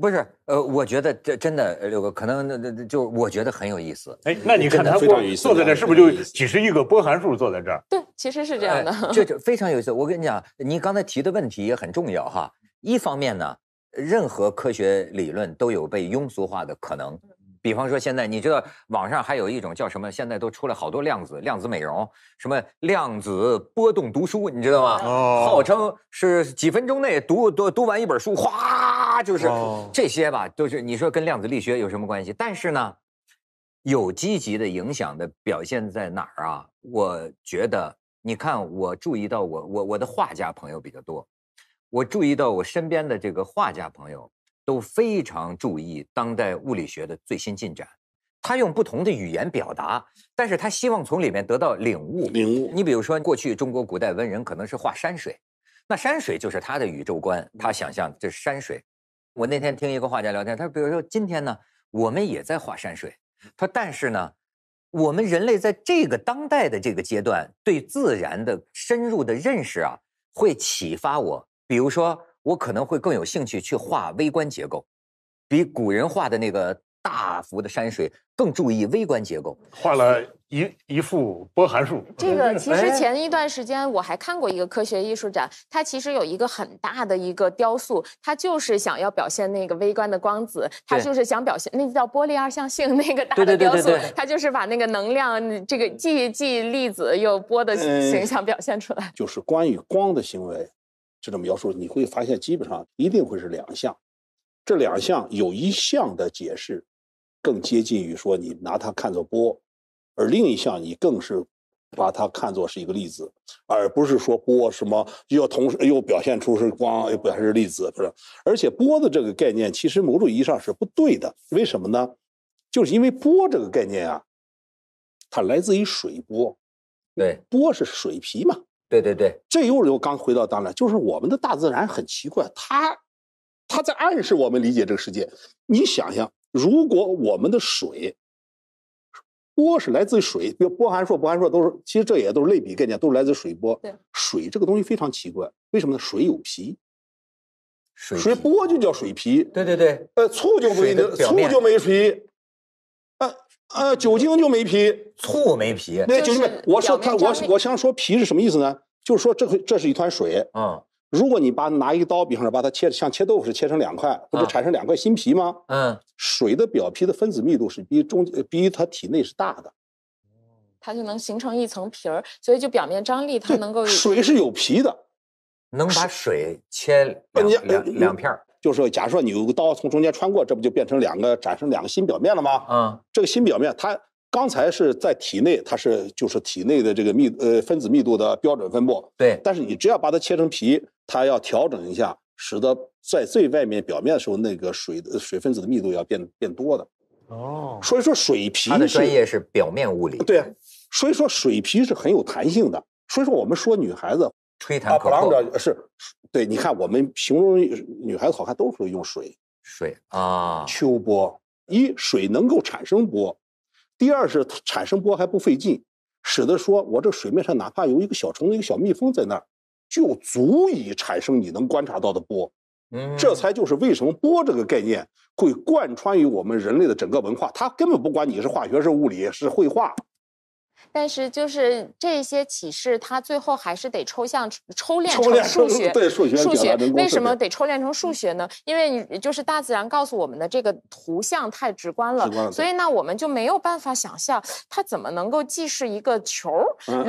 不是，呃，我觉得这真的，六个可能那那就我觉得很有意思。哎，那你看他坐在那是不是就几十亿个波函数坐在这儿？对，其实是这样的。这、就非常有意思。我跟你讲，你刚才提的问题也很重要哈。一方面呢，任何科学理论都有被庸俗化的可能。比方说，现在你知道网上还有一种叫什么？现在都出来好多量子量子美容，什么量子波动读书，你知道吗？哦。号称是几分钟内读读读完一本书，哗。他就是这些吧，都是你说跟量子力学有什么关系？但是呢，有积极的影响的表现在哪儿啊？我觉得，你看，我注意到我我我的画家朋友比较多，我注意到我身边的这个画家朋友都非常注意当代物理学的最新进展。他用不同的语言表达，但是他希望从里面得到领悟。领悟。你比如说，过去中国古代文人可能是画山水，那山水就是他的宇宙观，他想象这是山水。我那天听一个画家聊天，他说：“比如说今天呢，我们也在画山水。他但是呢，我们人类在这个当代的这个阶段，对自然的深入的认识啊，会启发我。比如说，我可能会更有兴趣去画微观结构，比古人画的那个。”大幅的山水更注意微观结构，画了一一幅波函数。这个其实前一段时间我还看过一个科学艺术展，它其实有一个很大的一个雕塑，它就是想要表现那个微观的光子，它就是想表现那叫波粒二象性那个大的雕塑，它就是把那个能量这个既既粒子又波的形象表现出来。就是关于光的行为这种描述，你会发现基本上一定会是两项，这两项有一项的解释。更接近于说，你拿它看作波，而另一项你更是把它看作是一个粒子，而不是说波什么又同时又表现出是光又表现是粒子不是？而且波的这个概念其实某种意义上是不对的，为什么呢？就是因为波这个概念啊，它来自于水波，对，波是水皮嘛，对对对，这又又刚回到当然，就是我们的大自然很奇怪，它它在暗示我们理解这个世界，你想想。如果我们的水波是来自水，比如波函数、波函数都是，其实这也都是类比概念，都是来自水波。对，水这个东西非常奇怪，为什么呢？水有皮，水波就叫水皮。对对对。呃，醋就没，醋就没皮。啊啊，酒精就没皮，醋没皮。那酒精没，我说它，我我想说皮是什么意思呢？就是说这这是一团水啊。如果你把拿一个刀，比方说把它切，像切豆腐似的切成两块，不就产生两块新皮吗？嗯，水的表皮的分子密度是比中比它体内是大的，它就能形成一层皮儿，所以就表面张力它能够。水是有皮的，能把水切两两片儿，就是假如说你有个刀从中间穿过，这不就变成两个产生两个新表面了吗？嗯，这个新表面它。刚才是在体内，它是就是体内的这个密呃分子密度的标准分布。对，但是你只要把它切成皮，它要调整一下，使得在最外面表面的时候，那个水的水分子的密度要变变多的。哦，所以说水皮。它的专业是表面物理。对，所以说水皮是很有弹性的。所以说我们说女孩子吹弹可破是，对，你看我们形容女孩子好看，都是于用水水啊，秋波一水能够产生波。第二是产生波还不费劲，使得说我这水面上哪怕有一个小虫、子、一个小蜜蜂在那儿，就足以产生你能观察到的波。嗯，这才就是为什么波这个概念会贯穿于我们人类的整个文化，它根本不管你是化学、是物理、是绘画。但是就是这些启示，它最后还是得抽象抽练成数学。对数学。为什么得抽练成数学呢？因为就是大自然告诉我们的这个图像太直观了，所以那我们就没有办法想象它怎么能够既是一个球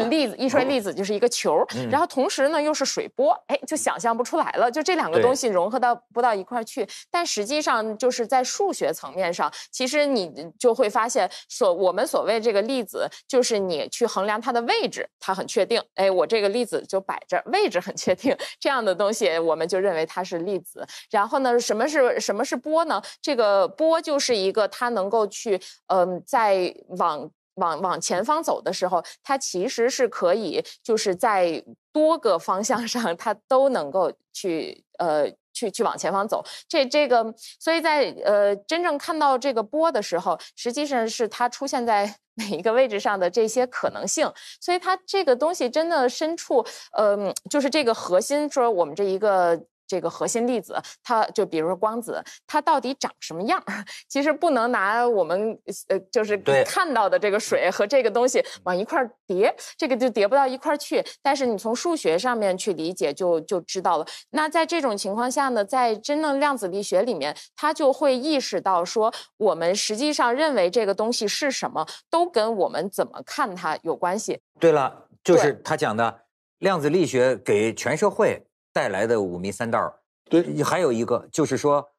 粒子，一说粒子就是一个球，然后同时呢又是水波，哎，就想象不出来了，就这两个东西融合到不到一块儿去。但实际上就是在数学层面上，其实你就会发现所我们所谓这个粒子就是。你去衡量它的位置，它很确定。哎，我这个粒子就摆着，位置很确定，这样的东西我们就认为它是粒子。然后呢，什么是什么是波呢？这个波就是一个它能够去，嗯，在往往往前方走的时候，它其实是可以，就是在多个方向上它都能够去，呃。去去往前方走，这这个，所以在呃真正看到这个波的时候，实际上是它出现在 每一个位置上的这些可能性，所以它这个东西真的深处，嗯，就是这个核心，说我们这一个。这个核心粒子，它就比如说光子，它到底长什么样？其实不能拿我们呃，就是看到的这个水和这个东西往一块儿叠，这个就叠不到一块儿去。但是你从数学上面去理解，就就知道了。那在这种情况下呢，在真正量子力学里面，它就会意识到说，我们实际上认为这个东西是什么，都跟我们怎么看它有关系。对了，就是他讲的量子力学给全社会。带来的五迷三道对，还有一个就是说，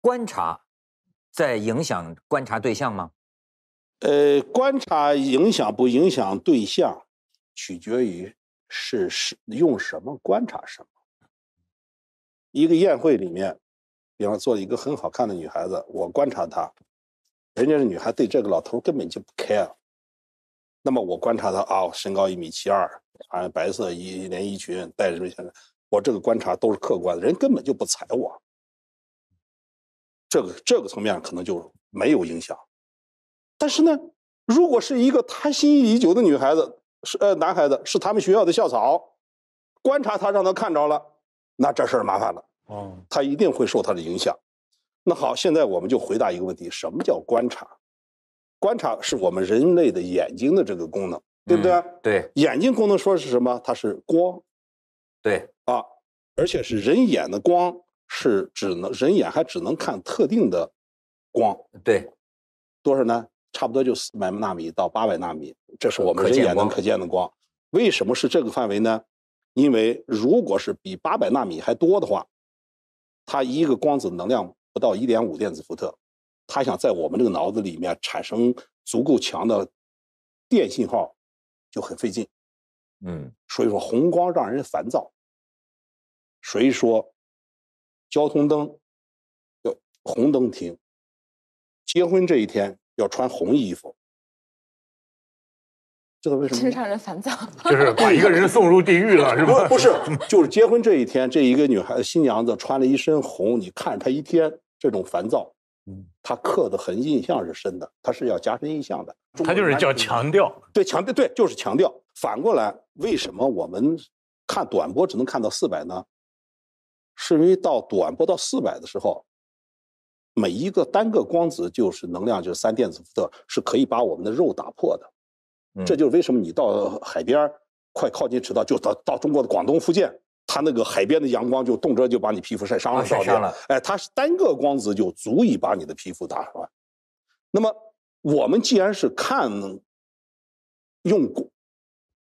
观察在影响观察对象吗？呃，观察影响不影响对象，取决于是是用什么观察什么。一个宴会里面，比方坐一个很好看的女孩子，我观察她，人家是女孩，对这个老头根本就不 care。那么我观察她啊，身高一米七二，穿白色衣连衣裙，戴着什么？我这个观察都是客观的，人根本就不睬我，这个这个层面可能就没有影响。但是呢，如果是一个他心仪已久的女孩子，是呃男孩子，是他们学校的校草，观察他让他看着了，那这事儿麻烦了。哦，他一定会受他的影响。那好，现在我们就回答一个问题：什么叫观察？观察是我们人类的眼睛的这个功能，对不对？对，眼睛功能说是什么？它是光。对啊，而且是人眼的光是只能人眼还只能看特定的光，对，多少呢？差不多就四百纳米到八百纳米，这是我们人眼能可见的光。为什么是这个范围呢？因为如果是比八百纳米还多的话，它一个光子能量不到一点五电子伏特，它想在我们这个脑子里面产生足够强的电信号就很费劲。嗯，所以说红光让人烦躁。谁说交通灯要红灯停？结婚这一天要穿红衣服，知道为什么吗？让人烦躁，就是把一个人送入地狱了，是吧？不是，就是结婚这一天，这一个女孩新娘子穿了一身红，你看着她一天，这种烦躁，嗯，她刻的很印象是深的，她是要加深印象的，她就是叫强调，对，强调，对，就是强调。反过来，为什么我们看短波只能看到四百呢？是因为到短波到四百的时候，每一个单个光子就是能量就是三电子伏特，是可以把我们的肉打破的。这就是为什么你到海边快靠近赤道就到到中国的广东福建，它那个海边的阳光就动辄就把你皮肤晒伤了。晒伤了，哎，它是单个光子就足以把你的皮肤打穿。那么我们既然是看用光。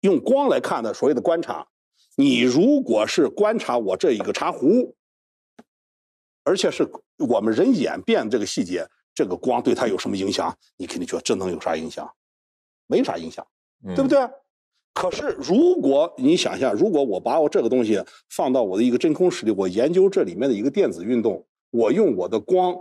用光来看的所谓的观察，你如果是观察我这一个茶壶，而且是我们人眼变这个细节，这个光对它有什么影响？你肯定觉得这能有啥影响？没啥影响，对不对？可是如果你想一下，如果我把我这个东西放到我的一个真空室里，我研究这里面的一个电子运动，我用我的光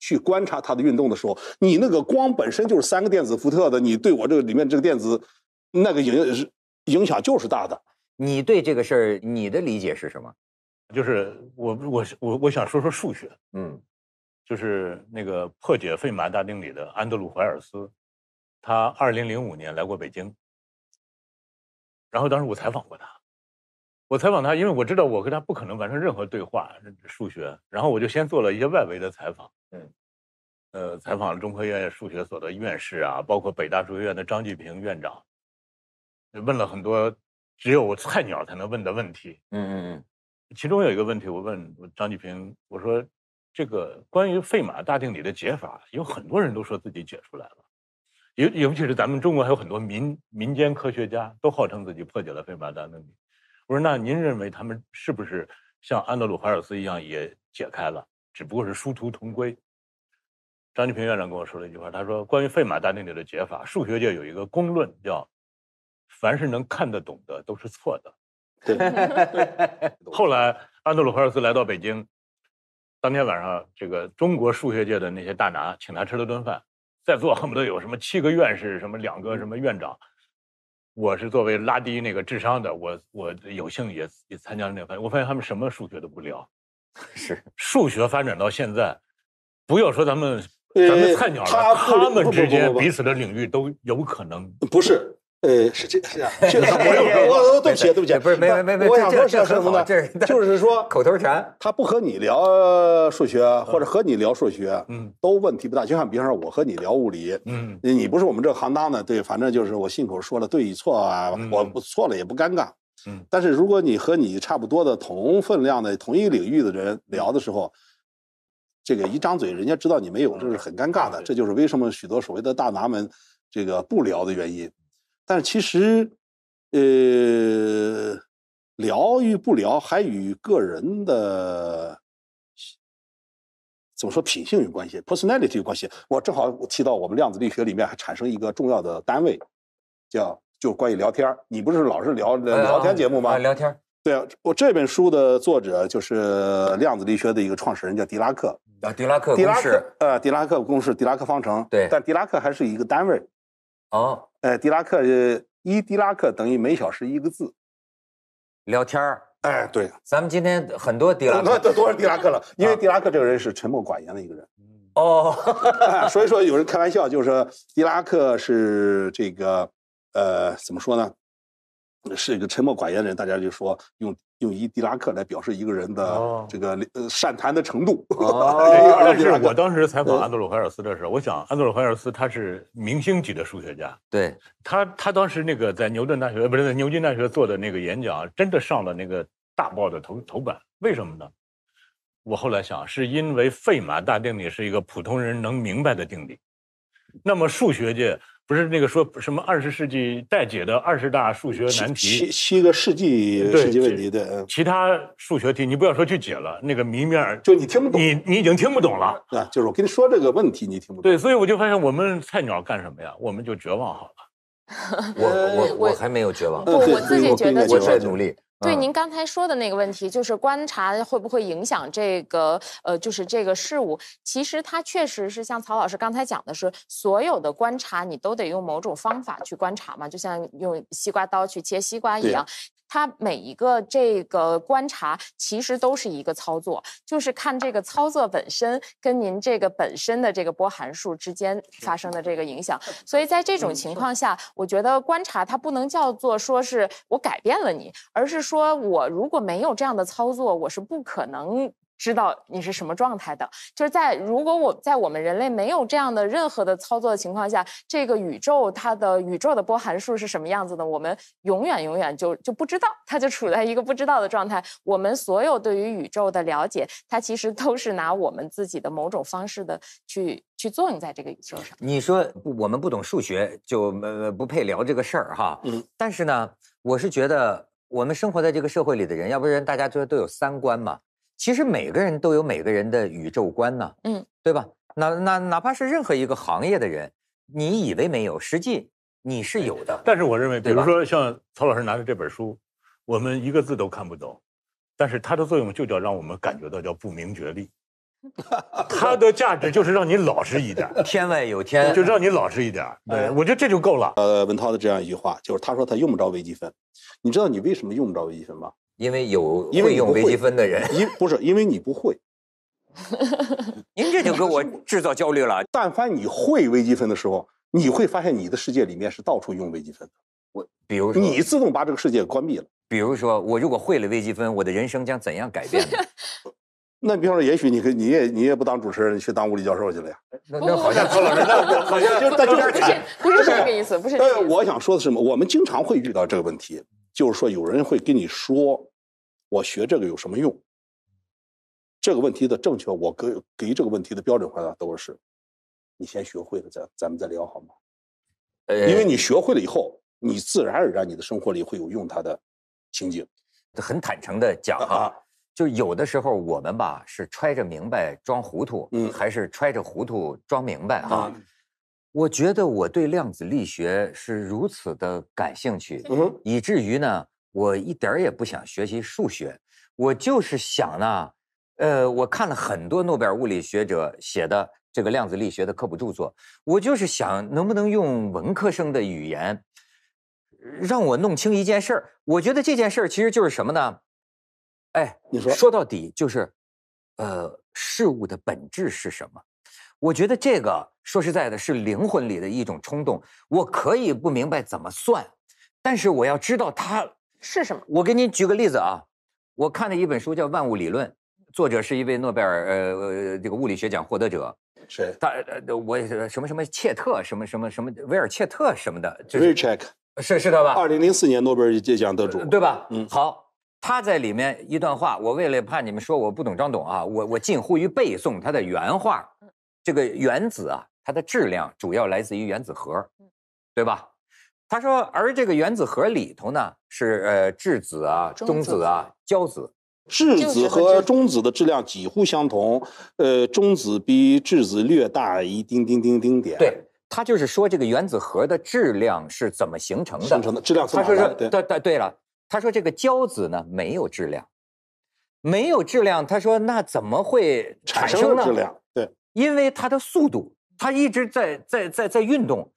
去观察它的运动的时候，你那个光本身就是三个电子伏特的，你对我这个里面这个电子那个影是。影响就是大的。你对这个事儿，你的理解是什么？就是我我我我想说说数学。嗯，就是那个破解费马大定理的安德鲁怀尔斯，他二零零五年来过北京，然后当时我采访过他，我采访他，因为我知道我跟他不可能完成任何对话数学，然后我就先做了一些外围的采访。嗯，呃，采访了中科院数学所的院士啊，包括北大数学院的张继平院长。问了很多只有我菜鸟才能问的问题。嗯嗯嗯，其中有一个问题，我问张继平，我说这个关于费马大定理的解法，有很多人都说自己解出来了，尤尤其是咱们中国还有很多民民间科学家都号称自己破解了费马大定理。我说那您认为他们是不是像安德鲁怀尔斯一样也解开了？只不过是殊途同归。张继平院长跟我说了一句话，他说关于费马大定理的解法，数学界有一个公论叫。凡是能看得懂的都是错的。对。后来安德鲁赫尔斯来到北京，当天晚上，这个中国数学界的那些大拿请他吃了顿饭，在座恨不得有什么七个院士，什么两个什么院长。我是作为拉低那个智商的，我我有幸也也参加了那个饭。我发现他们什么数学都不聊。是数学发展到现在，不要说咱们咱们菜鸟，他他们之间彼此的领域都有可能不是。呃，是这样，确实我有，我对不起，对不起，不是，没没没我想说是什么呢？就是说，口头禅，他不和你聊数学，或者和你聊数学，嗯，都问题不大。就像比方说，我和你聊物理，嗯，你不是我们这行当的，对，反正就是我信口说了对与错啊，我错了也不尴尬，嗯。但是如果你和你差不多的同分量的同一领域的人聊的时候，这个一张嘴，人家知道你没有，这是很尴尬的。这就是为什么许多所谓的大拿们这个不聊的原因。但其实，呃，聊与不聊还与个人的怎么说品性有关系，personality 有关系。我正好提到我们量子力学里面还产生一个重要的单位，叫就关于聊天你不是老是聊聊天节目吗？聊天。对啊，我这本书的作者就是量子力学的一个创始人，叫狄拉克。啊，狄拉克公式。呃，狄拉克公式，狄拉克方程。对。但狄拉克还是一个单位。哦，呃，狄拉克呃，一狄拉克等于每小时一个字，聊天儿。哎，对，咱们今天很多狄拉克，多是狄拉克了，因为狄拉克这个人是沉默寡言的一个人。哦 所以说有人开玩笑，就是说狄拉克是这个呃，怎么说呢？是一个沉默寡言的人，大家就说用用伊迪拉克来表示一个人的这个呃善谈的程度。但是我当时采访安德鲁怀尔斯的时候，我想安德鲁怀尔斯他是明星级的数学家。对他，他当时那个在牛顿大学，不是在牛津大学做的那个演讲，真的上了那个大报的头头版。为什么呢？我后来想，是因为费马大定理是一个普通人能明白的定理，那么数学界。不是那个说什么二十世纪待解的二十大数学难题，七七个世纪世纪问题的其他数学题，你不要说去解了，那个谜面就你听不懂，你你已经听不懂了。对，就是我跟你说这个问题，你听不懂。对，所以我就发现我们菜鸟干什么呀？我们就绝望好了。我我我还没有绝望，我我自己觉得就在努力。对，您刚才说的那个问题，就是观察会不会影响这个，呃，就是这个事物。其实它确实是像曹老师刚才讲的，是所有的观察你都得用某种方法去观察嘛，就像用西瓜刀去切西瓜一样。它每一个这个观察其实都是一个操作，就是看这个操作本身跟您这个本身的这个波函数之间发生的这个影响。所以在这种情况下，我觉得观察它不能叫做说是我改变了你，而是说我如果没有这样的操作，我是不可能。知道你是什么状态的，就是在如果我在我们人类没有这样的任何的操作的情况下，这个宇宙它的宇宙的波函数是什么样子的，我们永远永远就就不知道，它就处在一个不知道的状态。我们所有对于宇宙的了解，它其实都是拿我们自己的某种方式的去去作用在这个宇宙上。你说我们不懂数学，就呃不配聊这个事儿哈。嗯。但是呢，我是觉得我们生活在这个社会里的人，要不然大家就都有三观嘛。其实每个人都有每个人的宇宙观呢，嗯，对吧？哪哪哪怕是任何一个行业的人，你以为没有，实际你是有的。但是我认为，比如说像曹老师拿着这本书，我们一个字都看不懂，但是它的作用就叫让我们感觉到叫不明觉厉，它的价值就是让你老实一点。天外有天，就让你老实一点。对我觉得这就够了。呃，文涛的这样一句话就是他说他用不着微积分，你知道你为什么用不着微积分吗？因为有会用微积分的人，因不是因为你不会，您这就给我 制造焦虑了。但凡你会微积分的时候，你会发现你的世界里面是到处用微积分的。我，比如你自动把这个世界关闭了。比如说，我如果会了微积分，我的人生将怎样改变？那比方说，也许你可你也你也不当主持人，去当物理教授去了呀？那那好像老师，那我好像就在这不是不是这个意思，不是。对，我想说的是什么？我们经常会遇到这个问题。就是说，有人会跟你说，我学这个有什么用？这个问题的正确，我给给这个问题的标准回答都是你先学会了，再咱们再聊好吗？因为你学会了以后，你自然而然你的生活里会有用它的情景。很坦诚地讲啊，就有的时候我们吧，是揣着明白装糊涂，还是揣着糊涂装明白啊？我觉得我对量子力学是如此的感兴趣，以至于呢，我一点儿也不想学习数学。我就是想呢，呃，我看了很多诺贝尔物理学者写的这个量子力学的科普著作，我就是想能不能用文科生的语言，让我弄清一件事儿。我觉得这件事儿其实就是什么呢？哎，你说，说到底就是，呃，事物的本质是什么？我觉得这个说实在的，是灵魂里的一种冲动。我可以不明白怎么算，但是我要知道它是什么。我给你举个例子啊，我看的一本书叫《万物理论》，作者是一位诺贝尔呃这个物理学奖获得者，是他，我什么什么切特，什么什么什么威尔切特什么的。r i c h a 是是他吧？二零零四年诺贝尔奖得主，对吧？嗯，好，他在里面一段话，我为了怕你们说我不懂张董啊，我我近乎于背诵他的原话。这个原子啊，它的质量主要来自于原子核，对吧？他说，而这个原子核里头呢，是呃质子啊、中子啊、胶子。质子和中子的质量几乎相同，呃，中子比质子略大一丁丁丁丁点。对，他就是说这个原子核的质量是怎么形成的？生成的质量怎么？他说是，对对对了，他说这个胶子呢没有质量，没有质量。他说那怎么会产生质量？对。因为它的速度，它一直在在在在运动，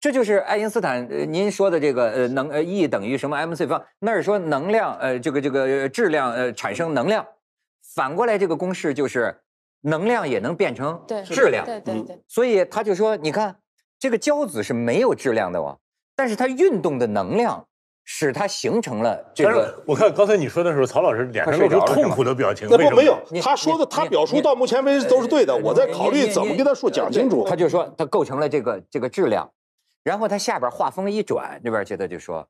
这就是爱因斯坦您说的这个呃能呃 E 等于什么 MC 方，那是说能量呃这个这个质量呃产生能量，反过来这个公式就是能量也能变成质量，对对对，所以他就说你看这个胶子是没有质量的哦，但是它运动的能量。使它形成了。但是我看刚才你说的时候，曹老师脸上种痛苦的表情。那不没有，他说的，他表述到目前为止都是对的。我在考虑怎么跟他说讲清楚。他就说他构成了这个这个质量，然后他下边话锋一转，那边觉得就说，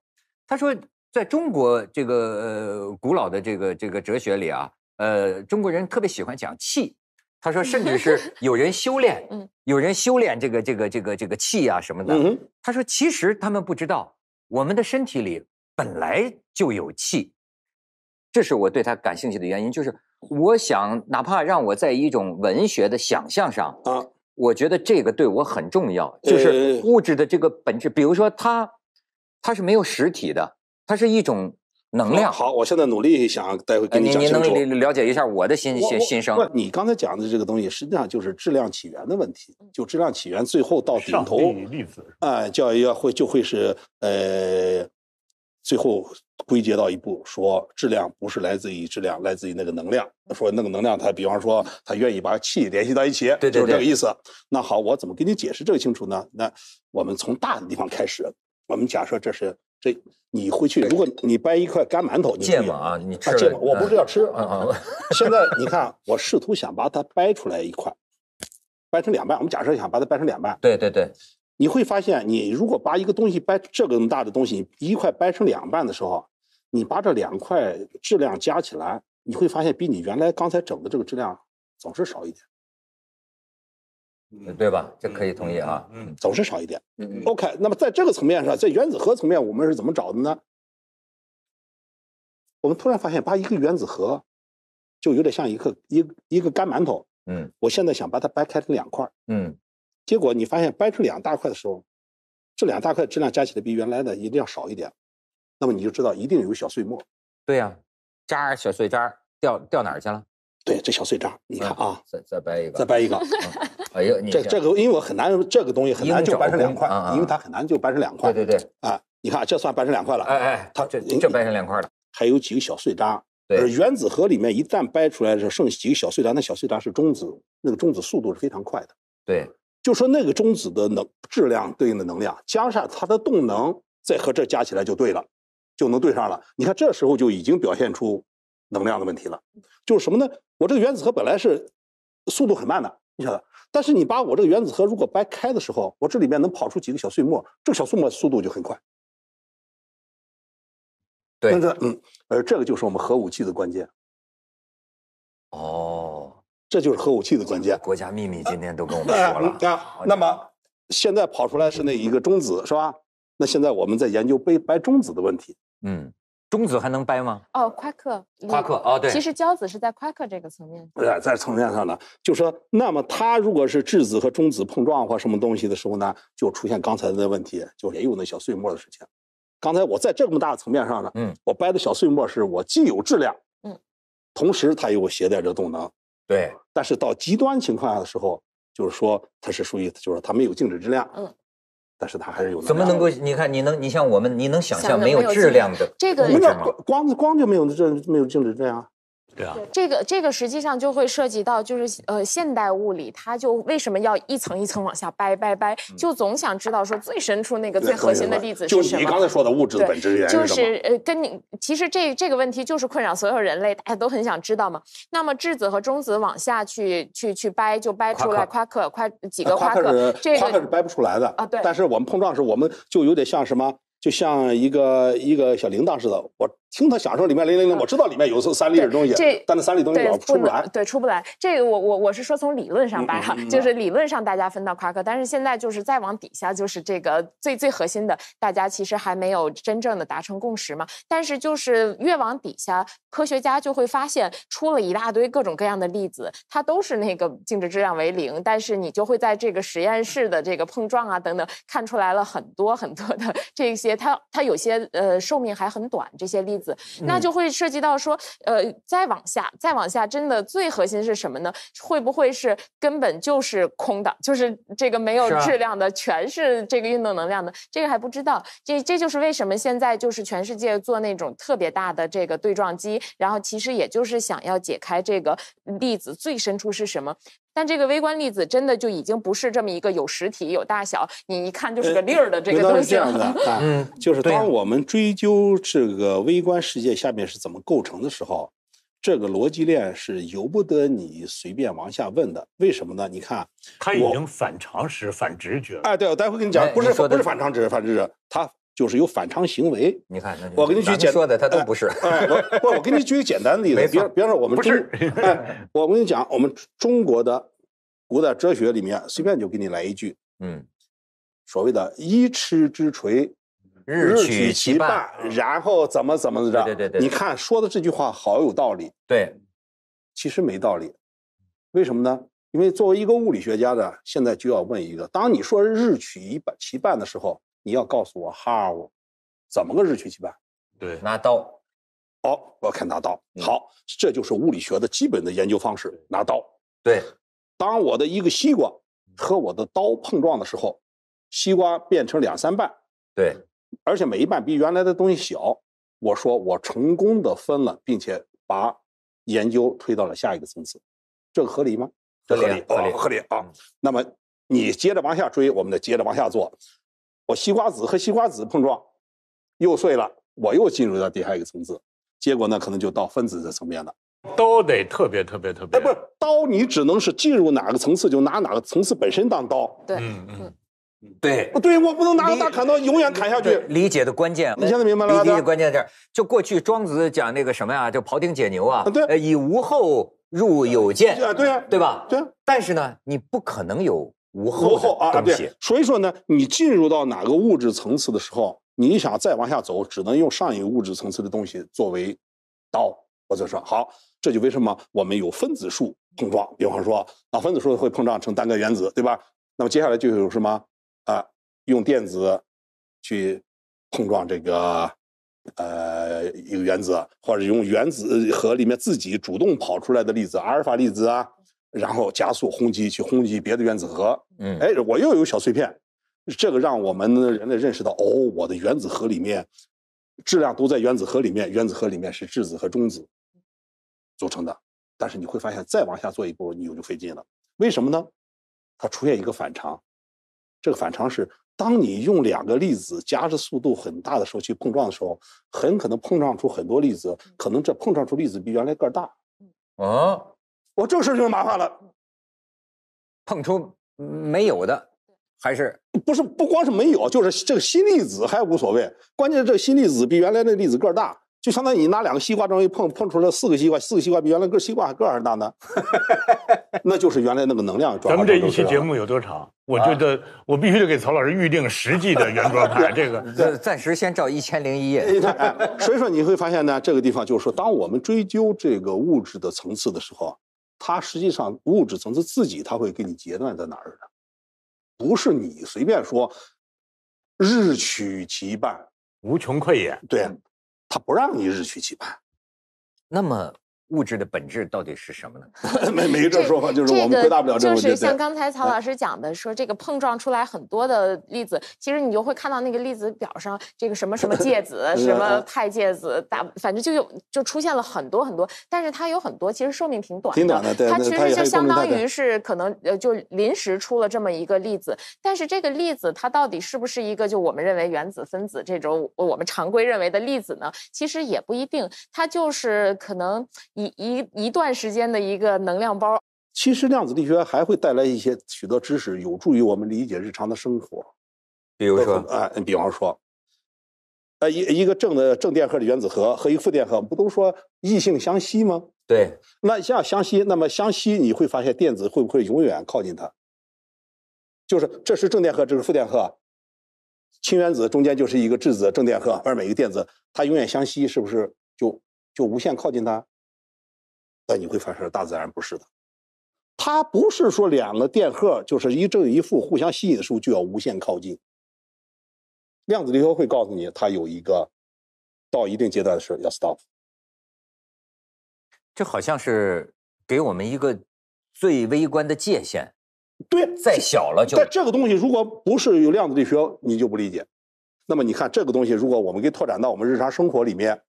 他说在中国这个呃古老的这个这个哲学里啊，呃中国人特别喜欢讲气。他说甚至是 有人修炼，嗯，有人修炼这个这个这个这个气啊什么的。他说其实他们不知道我们的身体里。本来就有气，这是我对他感兴趣的原因。就是我想，哪怕让我在一种文学的想象上啊，我觉得这个对我很重要。就是物质的这个本质，比如说它，它是没有实体的，它是一种能量。好，我现在努力想，待会儿给你讲清楚。你能了解一下我的心心心声？你刚才讲的这个东西，实际上就是质量起源的问题，就质量起源最后到顶头粒子，哎，要会就会是呃。最后归结到一步，说质量不是来自于质量，来自于那个能量。说那个能量，它比方说它愿意把气联系到一起，就是这个意思。那好，我怎么给你解释这个清楚呢？那我们从大的地方开始。我们假设这是这，你会去？如果你掰一块干馒头，芥末啊，你吃芥末？我不是要吃啊。现在你看，我试图想把它掰出来一块，掰成两半。我们假设想把它掰成两半。对对对。你会发现，你如果把一个东西掰这个大的东西一块掰成两半的时候，你把这两块质量加起来，你会发现比你原来刚才整的这个质量总是少一点，嗯，对吧？这可以同意啊，嗯，总是少一点，嗯嗯。OK，那么在这个层面上，在原子核层面，我们是怎么找的呢？我们突然发现，把一个原子核就有点像一个一一个干馒头，嗯，我现在想把它掰开成两块，嗯。结果你发现掰出两大块的时候，这两大块质量加起来比原来的一定要少一点，那么你就知道一定有小碎末。对呀，渣小碎渣掉掉哪儿去了？对，这小碎渣，你看啊，再再掰一个，再掰一个。哎呦，这这个因为我很难，这个东西很难就掰成两块，因为它很难就掰成两块。对对对，啊，你看这算掰成两块了，哎哎，它这这掰成两块了，还有几个小碎渣。而原子核里面一旦掰出来的时候，剩几个小碎渣，那小碎渣是中子，那个中子速度是非常快的。对。就说那个中子的能质量对应的能量，加上它的动能，再和这加起来就对了，就能对上了。你看，这时候就已经表现出能量的问题了。就是什么呢？我这个原子核本来是速度很慢的，你晓得，但是你把我这个原子核如果掰开的时候，我这里面能跑出几个小碎末，这个小碎末速度就很快。对，那个嗯，而这个就是我们核武器的关键。这就是核武器的关键，国家秘密今天都跟我们说了。那么现在跑出来是那一个中子是吧？那现在我们在研究掰掰中子的问题。嗯，中子还能掰吗？哦，夸克。夸克哦，对。其实胶子是在夸克这个层面。对，在层面上呢，就说，那么它如果是质子和中子碰撞或什么东西的时候呢，就出现刚才的问题，就也有那小碎末的事情。刚才我在这么大的层面上呢，嗯，我掰的小碎末是我既有质量，嗯，同时它又携带着动能。对，但是到极端情况下的时候，就是说它是属于，就是它没有静止质量，嗯，但是它还是有。怎么能够？你看，你能，你像我们，你能想象没有质量的？这个光子光就没有这没有静止质量。对啊，这个这个实际上就会涉及到，就是呃，现代物理它就为什么要一层一层往下掰掰掰，就总想知道说最深处那个最核心的粒子是什么？就你刚才说的物质的本质原是就是呃，跟你其实这这个问题就是困扰所有人类，大家都很想知道嘛。那么质子和中子往下去去去掰，就掰出来夸克，夸几个夸克，夸克是掰不出来的啊。对，但是我们碰撞时，我们就有点像什么，就像一个一个小铃铛似的，我。听它响声，里面零零零，我知道里面有三三粒东西，这但那三粒东西老出不来，对，出不来。这个我我我是说从理论上吧，就是理论上大家分到夸克，但是现在就是再往底下就是这个最最核心的，大家其实还没有真正的达成共识嘛。但是就是越往底下，科学家就会发现出了一大堆各种各样的粒子，它都是那个静止质量为零，但是你就会在这个实验室的这个碰撞啊等等，看出来了很多很多的这些，它它有些呃寿命还很短，这些粒。子。那就会涉及到说，呃，再往下，再往下，真的最核心是什么呢？会不会是根本就是空的，就是这个没有质量的，全是这个运动能量的？这个还不知道。这这就是为什么现在就是全世界做那种特别大的这个对撞机，然后其实也就是想要解开这个粒子最深处是什么。但这个微观粒子真的就已经不是这么一个有实体、有大小，你一看就是个粒儿的这个东西了。嗯，就是当我们追究这个微观世界下面是怎么构成的时候，这个逻辑链是由不得你随便往下问的。为什么呢？你看，它已经反常识、反直觉了。哎，对，我待会儿跟你讲，不是不是反常识、反直觉，它就是有反常行为，你看，我给你举简说的，他都不是。不，我给你举个简单的例子，比比方说，我们不是。我跟你讲，我们中国的古代哲学里面，随便就给你来一句，嗯，所谓的“一尺之锤，日取其半”，然后怎么怎么着？对对对你看，说的这句话好有道理。对，其实没道理。为什么呢？因为作为一个物理学家呢，现在就要问一个：当你说“日取一半其半”的时候。你要告诉我 how 怎么个日全起半？对，拿刀。哦，我要看拿刀。好，这就是物理学的基本的研究方式，拿刀。对，当我的一个西瓜和我的刀碰撞的时候，西瓜变成两三瓣。对，而且每一半比原来的东西小。我说我成功的分了，并且把研究推到了下一个层次，这合理吗？这合理，合理，合理啊。那么你接着往下追，我们得接着往下做。西瓜籽和西瓜籽碰撞，又碎了。我又进入到下一个层次，结果呢，可能就到分子的层面了。刀得特别特别特别，哎，不是刀，你只能是进入哪个层次就拿哪个层次本身当刀。对，嗯嗯，对，对，我不能拿个大砍刀永远砍下去。理解的关键，你现在明白了？理解的关键在这儿。就过去庄子讲那个什么呀，叫庖丁解牛啊，对，以无后入有间，对呀，对吧？对啊。但是呢，你不可能有。无后的啊，对，所以说呢，你进入到哪个物质层次的时候，你想再往下走，只能用上一个物质层次的东西作为刀。或者说好，这就为什么我们有分子数碰撞，比方说啊，分子数会碰撞成单个原子，对吧？那么接下来就有什么啊？用电子去碰撞这个呃一个原子，或者用原子核里面自己主动跑出来的粒子，阿尔法粒子啊。然后加速轰击，去轰击别的原子核，嗯，哎，我又有小碎片，这个让我们人类认识到，哦，我的原子核里面质量都在原子核里面，原子核里面是质子和中子组成的。但是你会发现，再往下做一步，你就就费劲了。为什么呢？它出现一个反常，这个反常是当你用两个粒子加着速度很大的时候去碰撞的时候，很可能碰撞出很多粒子，可能这碰撞出粒子比原来个儿大，啊。我这事就麻烦了，碰出没有的，还是不是？不光是没有，就是这个新粒子还无所谓。关键是这个新粒子比原来那粒子个儿大，就相当于你拿两个西瓜撞一碰，碰出了四个西瓜，四个西瓜比原来个西瓜还个儿还大呢。那就是原来那个能量。咱们这一期节目有多长？我觉得我必须得给曹老师预定实际的原装版。这个暂暂时先照一千零一夜。所以说你会发现呢，这个地方就是说，当我们追究这个物质的层次的时候。他实际上物质层次自己，他会给你截断在哪儿的，不是你随便说。日取其半，无穷匮也。对，他不让你日取其半。那么。物质的本质到底是什么呢？没 没这说法，就是我们回答不了这个问题。就是像刚才曹老师讲的，说这个碰撞出来很多的粒子，其实你就会看到那个粒子表上，这个什么什么介子，什么钛介子，大反正就有就出现了很多很多。但是它有很多其实寿命挺短，挺短的。它其实就相当于是可能呃就临时出了这么一个粒子，但是这个粒子它到底是不是一个就我们认为原子分子这种我们常规认为的粒子呢？其实也不一定，它就是可能。一一一段时间的一个能量包。其实量子力学还会带来一些许多知识，有助于我们理解日常的生活。比如说啊，你比方说，呃，一一个正的正电荷的原子核和一个负电荷，不都说异性相吸吗？对。那像相吸，那么相吸，你会发现电子会不会永远靠近它？就是这是正电荷，这是负电荷，氢原子中间就是一个质子正电荷，外面一个电子，它永远相吸，是不是就就无限靠近它？但你会发现，大自然不是的，它不是说两个电荷就是一正一负互相吸引的时候就要无限靠近。量子力学会告诉你，它有一个到一定阶段的时候要 stop。这好像是给我们一个最微观的界限。对，再小了就……但这个东西如果不是有量子力学，你就不理解。那么你看这个东西，如果我们给拓展到我们日常生活里面，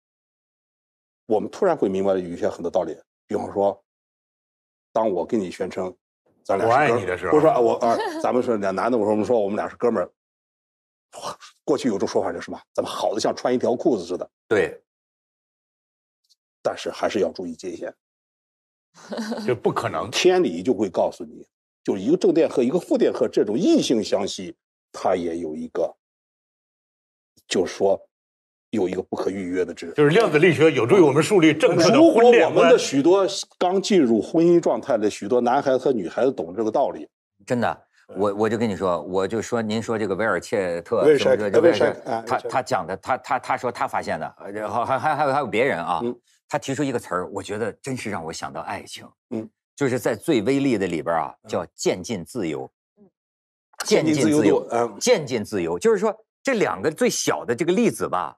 我们突然会明白有有些很多道理。比方说，当我跟你宣称，咱俩我爱你的时候，不是我啊，咱们是两男的。我说我们说我们俩是哥们儿。过去有种说法叫什么？咱们好的像穿一条裤子似的。对，但是还是要注意界限。就不可能，天理就会告诉你，就一个正电荷一个负电荷这种异性相吸，它也有一个，就是说。有一个不可预约的值，就是量子力学有助于我们树立正确的。如果我们的许多刚进入婚姻状态的许多男孩子和女孩子懂这个道理，真的，我我就跟你说，我就说您说这个维尔切特，维尔切特，他他讲的，他他他说他发现的，然后还还还有还有别人啊，他提出一个词儿，我觉得真是让我想到爱情，嗯，就是在最微粒的里边啊，叫渐进自由，渐进自由，渐进自由，就是说这两个最小的这个粒子吧。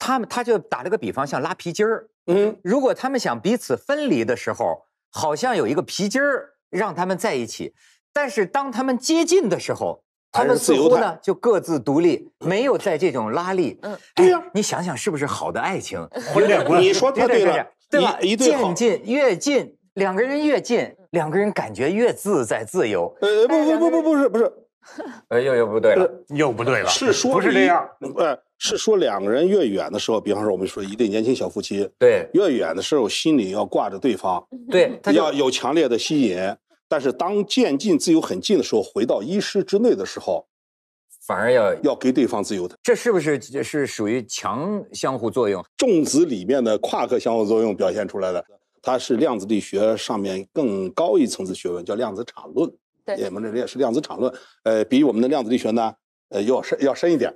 他们他就打了个比方，像拉皮筋儿。嗯，如果他们想彼此分离的时候，好像有一个皮筋儿让他们在一起；但是当他们接近的时候，他们似乎呢就各自独立，没有在这种拉力。嗯，对呀，你想想是不是好的爱情？不是，不是，你说对不对？对吧？一对渐近越近，两个人越近，两个人感觉越自在自由。呃，不不不不不是不是，哎，又又不对了，又不对了，是说不是这样？呃。是说两个人越远的时候，比方说我们说一对年轻小夫妻，对越远的时候心里要挂着对方，对要有强烈的吸引。但是当渐进自由很近的时候，回到一师之内的时候，反而要要给对方自由的。这是不是是属于强相互作用？重子里面的夸克相互作用表现出来的，它是量子力学上面更高一层次学问，叫量子场论。对，我们这这也是量子场论，呃，比我们的量子力学呢，呃，要深要深一点。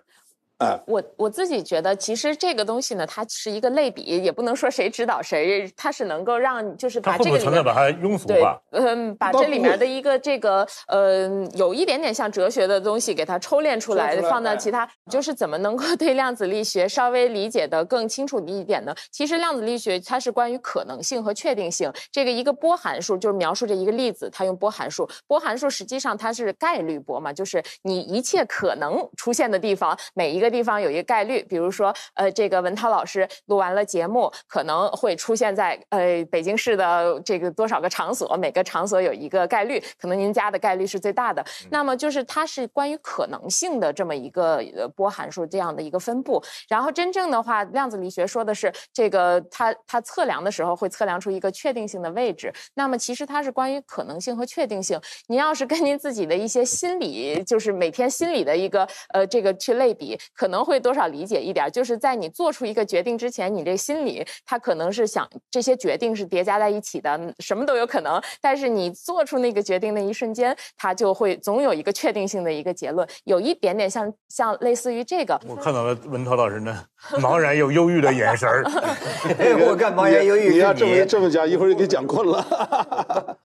哎，我我自己觉得，其实这个东西呢，它是一个类比，也不能说谁指导谁，它是能够让就是把这个里面把它庸俗化，对，嗯，把这里面的一个这个呃，有一点点像哲学的东西给它抽练出来，放到其他，就是怎么能够对量子力学稍微理解的更清楚一点呢？其实量子力学它是关于可能性和确定性，这个一个波函数就是描述这一个粒子，它用波函数，波函数实际上它是概率波嘛，就是你一切可能出现的地方每一个。的地方有一个概率，比如说，呃，这个文涛老师录完了节目，可能会出现在呃北京市的这个多少个场所，每个场所有一个概率，可能您家的概率是最大的。那么就是它是关于可能性的这么一个波函数这样的一个分布。然后真正的话，量子力学说的是这个它它测量的时候会测量出一个确定性的位置。那么其实它是关于可能性和确定性。您要是跟您自己的一些心理，就是每天心理的一个呃这个去类比。可能会多少理解一点，就是在你做出一个决定之前，你这心里他可能是想这些决定是叠加在一起的，什么都有可能。但是你做出那个决定那一瞬间，他就会总有一个确定性的一个结论，有一点点像像类似于这个。我看到了文涛老师那茫然又忧郁的眼神儿，我干茫然忧郁，你要这么这么讲，一会儿就给讲困了。